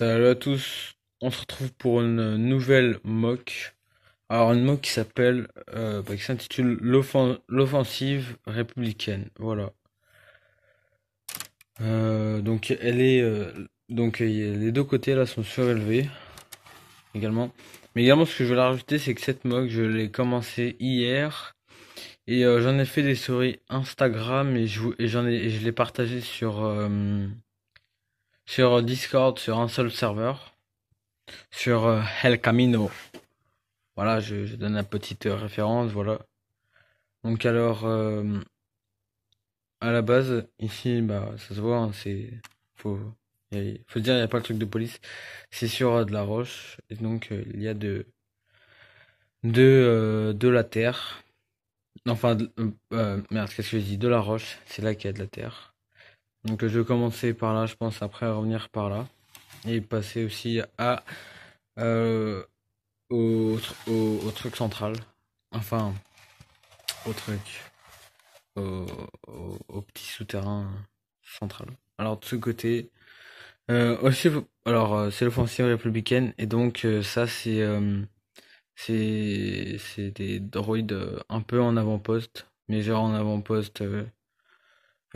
Salut à tous, on se retrouve pour une nouvelle mock. Alors une mock qui s'appelle, euh, bah, qui s'intitule l'offensive républicaine. Voilà. Euh, donc elle est, euh, donc les deux côtés là sont surélevés également. Mais également ce que je voulais rajouter c'est que cette mock je l'ai commencé hier et j'en ai fait des souris Instagram et je et j'en ai et je l'ai partagé sur sur euh, Discord, sur un seul serveur, sur euh, El Camino. Voilà, je, donne la petite euh, référence, voilà. Donc alors, à la base, ici, bah, ça se voit, hein, c'est... Faut, faut dire, il n'y a pas le truc de police. C'est sur de la roche, et donc il y a de... De, de la terre. Enfin, merde, qu'est-ce que je dis De la roche, c'est là qu'il y a de la terre. Donc je vais commencer par là, je pense, après revenir par là. Et passer aussi à euh, au, truc central. Enfin, au truc. Au, petit souterrain central. Alors de ce côté. Euh, aussi, alors euh, c'est l'offensive républicaine et donc ça c'est c'est des droïdes un peu en avant-poste, mais genre en avant-poste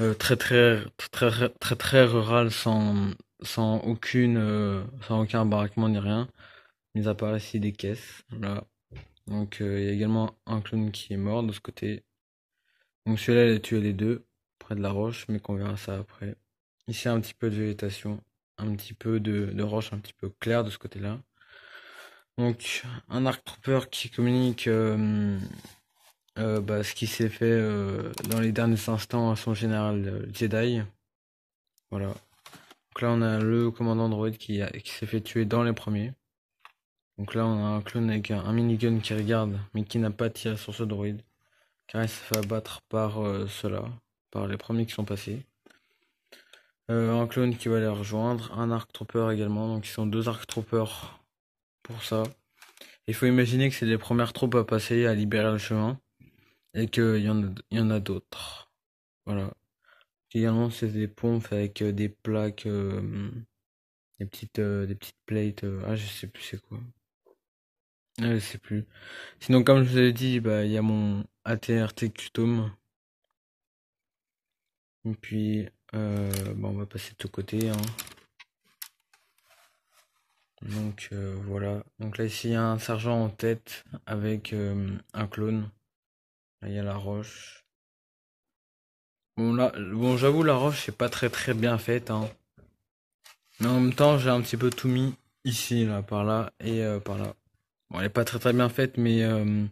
euh, très très très très très rural sans sans aucune euh, sans aucun baraquement ni rien mis à part ici des caisses là donc euh, il y a également un clown qui est mort de ce côté donc celui-là il a tué les deux près de la roche mais qu'on verra ça après ici un petit peu de végétation un petit peu de, de roche un petit peu clair de ce côté là donc un arc trooper qui communique euh, bah, ce qui s'est fait euh, dans les derniers instants à son général euh, Jedi. Voilà. Donc là, on a le commandant droïde qui, qui s'est fait tuer dans les premiers. Donc là, on a un clone avec un, minigun qui regarde, mais qui n'a pas tiré sur ce droïde Car il s'est fait abattre par euh, ceux-là, par les premiers qui sont passés. un clone qui va les rejoindre, un arc trooper également, donc ils sont deux arc pour ça. Il faut imaginer que c'est les premières troupes à passer, à libérer le chemin et qu'il y en a, y en a d'autres. Voilà. Également, c'est des pompes avec euh, des plaques, euh, des petites, euh, des petites plates. ah, je sais plus c'est quoi. Ah, je sais plus. Sinon, comme je vous ai dit, bah, il y a mon ATRT Custom. Et puis, bon, bah, on va passer de tout côté. Hein. Donc voilà. Donc là ici il y a un sergent en tête avec un clone. Ah, il y a la roche. Bon, là, j'avoue, la roche, c'est pas très très bien faite. Hein. Mais en même temps, j'ai un petit peu tout mis ici, là, par là et euh, par là. Bon, elle est pas très très bien faite, mais euh,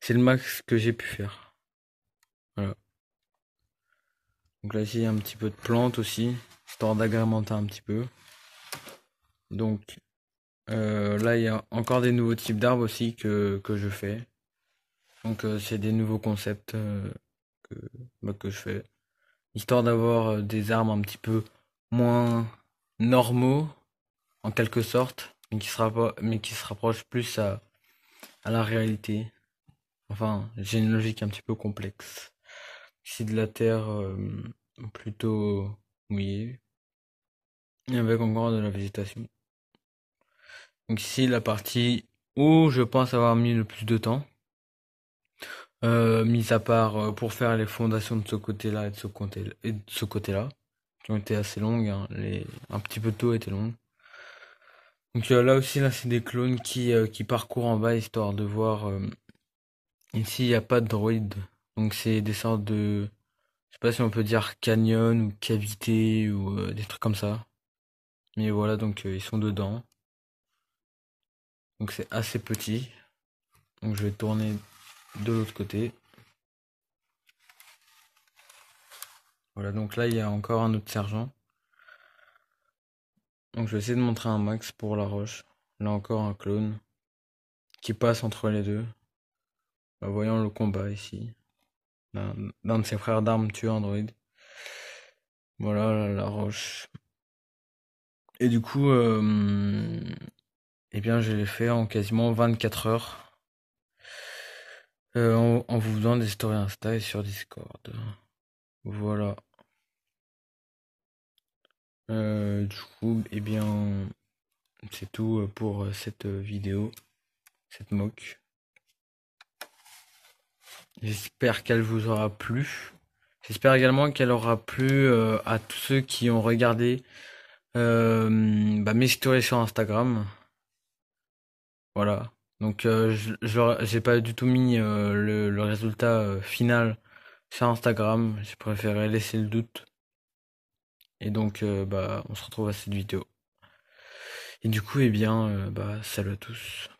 c'est le max que j'ai pu faire. Voilà. Donc là, ici, il y a un petit peu de plantes aussi, histoire d'agrémenter un petit peu. Donc, euh, là, il y a encore des nouveaux types d'arbres aussi que, que je fais. Donc euh, c'est des nouveaux concepts euh, que, bah, que je fais. Histoire d'avoir euh, des armes un petit peu moins normaux, en quelque sorte, mais qui se, mais qui se rapprochent plus à, à la réalité. Enfin, j'ai une logique un petit peu complexe. C'est de la terre plutôt mouillée, avec encore de la végétation. Donc ici la partie où je pense avoir mis le plus de temps. Euh, mis à part euh, pour faire les fondations de ce côté-là et de ce côté-là, qui ont été assez longues. Hein. les... Un petit peu tôt étaient longues. Donc euh, là aussi, là, c'est des clones qui, qui parcourent en bas histoire de voir. Ici, il n'y a pas de droïdes, Donc c'est des sortes de... Je sais pas si on peut dire canyon ou cavité ou des trucs comme ça. Mais voilà, donc ils sont dedans. Donc c'est assez petit. Donc je vais tourner de l'autre côté. Voilà, donc là, il y a encore un autre sergent. Donc je vais essayer de montrer un max pour la roche. Là encore un clone qui passe entre les deux. Bah, voyons le combat ici. D'un de ses frères d'armes tue Android. Voilà la, roche. Et du coup, euh, eh bien, je l'ai fait en quasiment 24 heures. Euh, en, vous faisant des stories Insta et sur Discord. Voilà. Euh, du coup, eh bien, c'est tout euh, pour cette vidéo, cette moque. J'espère qu'elle vous aura plu. J'espère également qu'elle aura plu à tous ceux qui ont regardé bah, mes stories sur Instagram. Voilà. Donc, euh, je j'ai pas du tout mis euh, le, le, résultat euh, final sur Instagram. J'ai préféré laisser le doute. Et donc, bah, on se retrouve à cette vidéo. Et du coup, eh bien, bah, salut à tous.